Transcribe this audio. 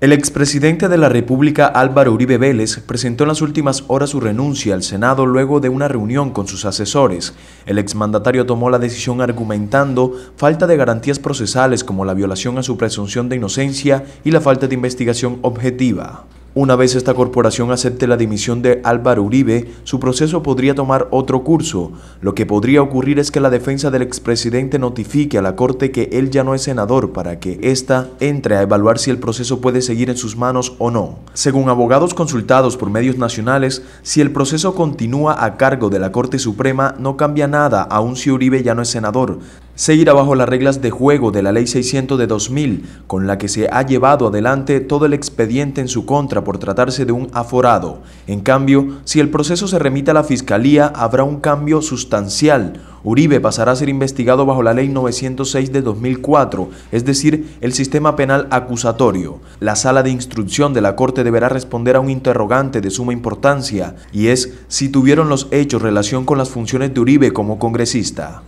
El expresidente de la República Álvaro Uribe Vélez presentó en las últimas horas su renuncia al Senado luego de una reunión con sus asesores. El exmandatario tomó la decisión argumentando falta de garantías procesales como la violación a su presunción de inocencia y la falta de investigación objetiva. Una vez esta corporación acepte la dimisión de Álvaro Uribe, su proceso podría tomar otro curso. Lo que podría ocurrir es que la defensa del expresidente notifique a la Corte que él ya no es senador para que ésta entre a evaluar si el proceso puede seguir en sus manos o no. Según abogados consultados por medios nacionales, si el proceso continúa a cargo de la Corte Suprema no cambia nada aún si Uribe ya no es senador se bajo las reglas de juego de la Ley 600 de 2000, con la que se ha llevado adelante todo el expediente en su contra por tratarse de un aforado. En cambio, si el proceso se remite a la Fiscalía, habrá un cambio sustancial. Uribe pasará a ser investigado bajo la Ley 906 de 2004, es decir, el sistema penal acusatorio. La sala de instrucción de la Corte deberá responder a un interrogante de suma importancia, y es si tuvieron los hechos relación con las funciones de Uribe como congresista.